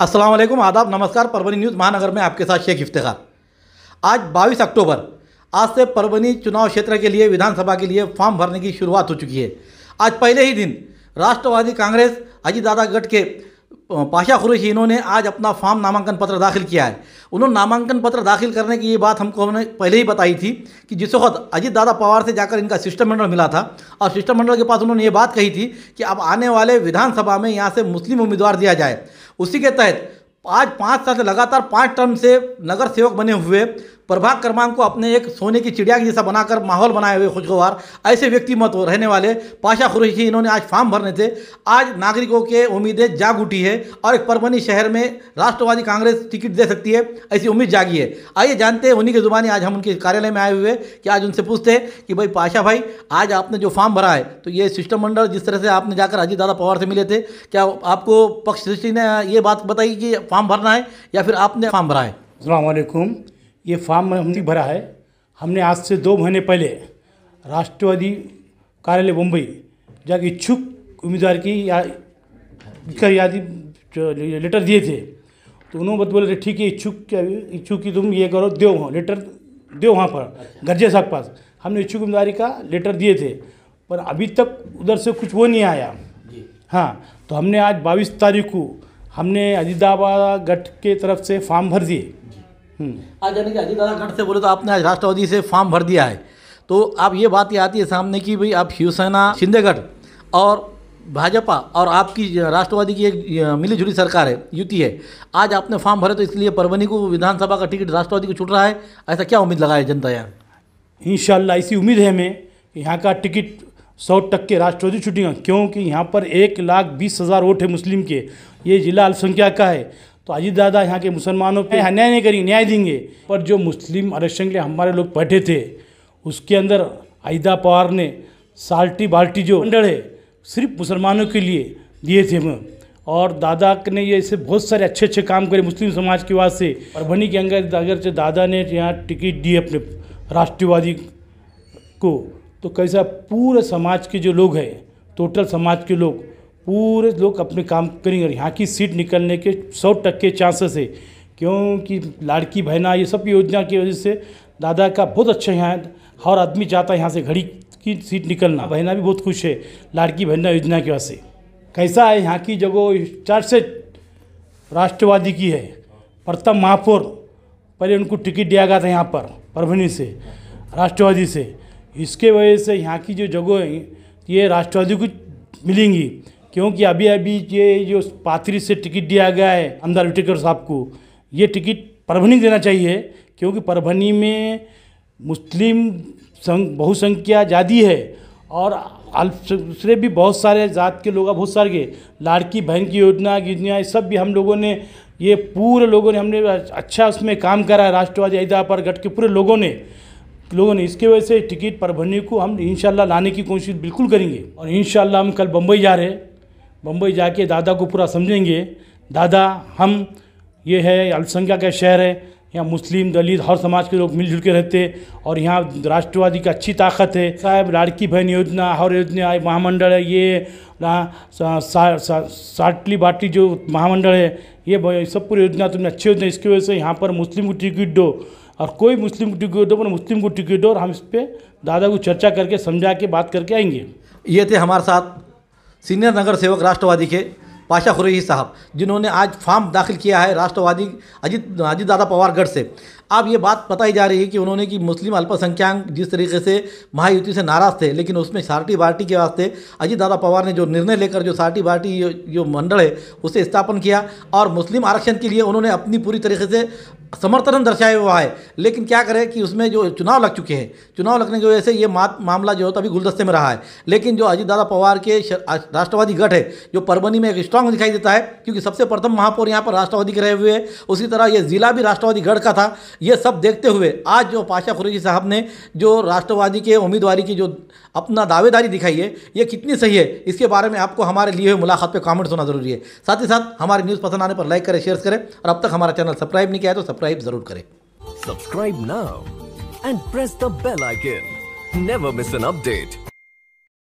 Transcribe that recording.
अस्सलाम वालेकुम आदाब नमस्कार परवनी न्यूज़ महानगर में आपके साथ शेख इफ्तार आज 22 अक्टूबर आज से परवनी चुनाव क्षेत्र के लिए विधानसभा के लिए फॉर्म भरने की शुरुआत हो चुकी है आज पहले ही दिन राष्ट्रवादी कांग्रेस अजीत दादा गट के पाशा कुरैशी इन्होंने आज अपना फॉर्म नामांकन पत्र दाखिल किया है उन्होंने नामांकन पत्र दाखिल करने की ये बात हमको हमने पहले ही बताई थी कि जिस वक्त अजीत दादा पवार से जाकर इनका शिष्टमंडल मिला था और शिष्टमंडल के पास उन्होंने ये बात कही थी कि अब आने वाले विधानसभा में यहाँ से मुस्लिम उम्मीदवार दिया जाए उसी के तहत आज पाँच साल से लगातार पाँच टर्म से नगर सेवक बने हुए प्रभाग क्रमांक को अपने एक सोने की चिड़िया जैसा बनाकर माहौल बनाए हुए खुशगवार ऐसे व्यक्ति मत हो रहने वाले पाशा खुरैशी इन्होंने आज फार्म भरने थे आज नागरिकों के उम्मीदें जाग उठी है और एक परवनी शहर में राष्ट्रवादी कांग्रेस टिकट दे सकती है ऐसी उम्मीद जागी है आइए जानते हैं उन्हीं की जुबानी आज हम उनके कार्यालय में आए हुए कि आज उनसे पूछते हैं कि भाई पाशा भाई आज आपने जो फॉर्म भरा है तो ये शिष्टमंडल जिस तरह से आपने जाकर अजीत दादा पवार से मिले थे क्या आपको पक्ष दृष्टि ने ये बात बताई कि फॉर्म भरना है या फिर आपने फॉर्म भरा है अलकुम ये फॉर्म हमने भरा है हमने आज से दो महीने पहले राष्ट्रवादी कार्यालय मुंबई जाके इच्छुक उम्मीदवार की या यादी लेटर दिए थे तो उन्होंने बोले थे ठीक है इच्छुक इच्छुक की तुम ये करो दो वहाँ लेटर दो वहाँ पर अच्छा। गर्जे साहब के पास हमने इच्छुक उम्मीदवारी का लेटर दिए थे पर अभी तक उधर से कुछ वो नहीं आया हाँ तो हमने आज बाईस तारीख को हमने अजीदाबाद गठ के तरफ से फॉर्म भर दिए हम्म। आज यानी कि अजीत दादा से बोले तो आपने आज राष्ट्रवादी से फॉर्म भर दिया है तो आप ये बात ये आती है सामने कि भाई आप शिवसेना शिंदेगढ़ और भाजपा और आपकी राष्ट्रवादी की एक मिली जुली सरकार है युति है आज आपने फॉर्म भरे तो इसलिए परवनी को विधानसभा का टिकट राष्ट्रवादी को छूट रहा है ऐसा क्या उम्मीद लगाए जनता यहाँ इन ऐसी उम्मीद है हमें कि यहाँ का टिकट सौ टक्के राष्ट्रवादी छुटेगा क्योंकि यहाँ पर एक लाख बीस हज़ार वोट है मुस्लिम के ये ज़िला अल्पसंख्यक का है तो अजीत दादा यहाँ के मुसलमानों पे अन्याय नहीं करेंगे न्याय देंगे पर जो मुस्लिम आरक्षण के लिए हमारे लोग बैठे थे उसके अंदर आयदा पवार ने साल्टी बाल्टी जो मंडल है सिर्फ मुसलमानों के लिए दिए थे हम और दादा ने ये ऐसे बहुत सारे अच्छे अच्छे काम करे मुस्लिम समाज की वजह से के अंदर अगर दादा ने यहाँ टिकट दी अपने राष्ट्रवादी को तो कैसा पूरे समाज के जो लोग हैं टोटल समाज के लोग पूरे लोग अपने काम करेंगे और यहाँ की सीट निकलने के सौ टक्के चांसेस है क्योंकि लाड़की बहना ये सब योजना की वजह से दादा का बहुत अच्छा यहाँ हर आदमी जाता है यहाँ से घड़ी की सीट निकलना बहना भी बहुत खुश है लाड़की बहना योजना की वजह से कैसा है यहाँ की जगह चार से राष्ट्रवादी की है प्रथम महापौर पहले उनको टिकट दिया गया था यहाँ पर परभनी से राष्ट्रवादी से इसके वजह से यहाँ की जो जगह है ये राष्ट्रवादी को मिलेंगी क्योंकि अभी अभी ये जो पाथरी से टिकट दिया गया है आमदार विटेकर साहब को ये टिकट परभनी देना चाहिए क्योंकि परभनी में मुस्लिम संघ बहुसंख्या ज़्यादा है और दूसरे भी बहुत सारे जात के लोग बहुत सारे के लाड़की बहन की योजना योजना ये सब भी हम लोगों ने ये पूरे लोगों ने हमने अच्छा उसमें काम करा है राष्ट्रवादी अहिदा पर गठ के पूरे लोगों ने लोगों ने इसके वजह से टिकट परभनी को हम इन लाने की कोशिश बिल्कुल करेंगे और इन हम कल बम्बई जा रहे हैं बम्बई जाके दादा को पूरा समझेंगे दादा हम ये है अल्पसंख्यक का शहर है यहाँ मुस्लिम दलित हर समाज के लोग मिलजुल के रहते और यहाँ राष्ट्रवादी की अच्छी ताकत है साहब लाड़की बहन योजना हर योजना महामंडल है ये साटली बाटली जो महामंडल है ये सब पूरी योजना तुमने अच्छी योजना इसकी वजह से यहाँ पर मुस्लिम को टिकट दो और कोई मुस्लिम को टिकट दो पर मुस्लिम को टिकट दो और हम इस पर दादा को चर्चा करके समझा के बात करके आएंगे ये थे हमारे साथ सीनियर नगर सेवक राष्ट्रवादी के पाशा खुरेही साहब जिन्होंने आज फार्म दाखिल किया है राष्ट्रवादी अजीत अजीत दादा पवारगढ़ से अब ये बात बताई जा रही है कि उन्होंने कि मुस्लिम अल्पसंख्याक जिस तरीके से महायुति से नाराज़ थे लेकिन उसमें सार्टी पार्टी के वास्ते अजीत दादा पवार ने जो निर्णय लेकर जो सार्टी पार्टी जो मंडल है उसे स्थापन किया और मुस्लिम आरक्षण के लिए उन्होंने अपनी पूरी तरीके से समर्थन दर्शाया हुआ है लेकिन क्या करें कि उसमें जो चुनाव लग चुके हैं चुनाव लगने की वजह से ये मामला जो होता अभी गुलदस्ते में रहा है लेकिन जो अजीत दादा पवार के राष्ट्रवादी गठ है जो परभनी में एक स्ट्रांग दिखाई देता है क्योंकि सबसे प्रथम महापौर यहाँ पर राष्ट्रवादी के रहे हुए हैं उसी तरह यह जिला भी राष्ट्रवादी गढ़ का था ये सब देखते हुए आज जो पाशा खुरेजी साहब ने जो राष्ट्रवादी के उम्मीदवारी की जो अपना दावेदारी दिखाई है ये कितनी सही है इसके बारे में आपको हमारे लिए हुए मुलाकात पर कॉमेंट होना ज़रूरी है साथ ही साथ हमारी न्यूज़ पसंद आने पर लाइक करें शेयर करें और अब तक हमारा चैनल सब्सक्राइब नहीं किया है तो सब्सक्राइब ज़रूर करें सब्सक्राइब ना and press the bell icon never miss an update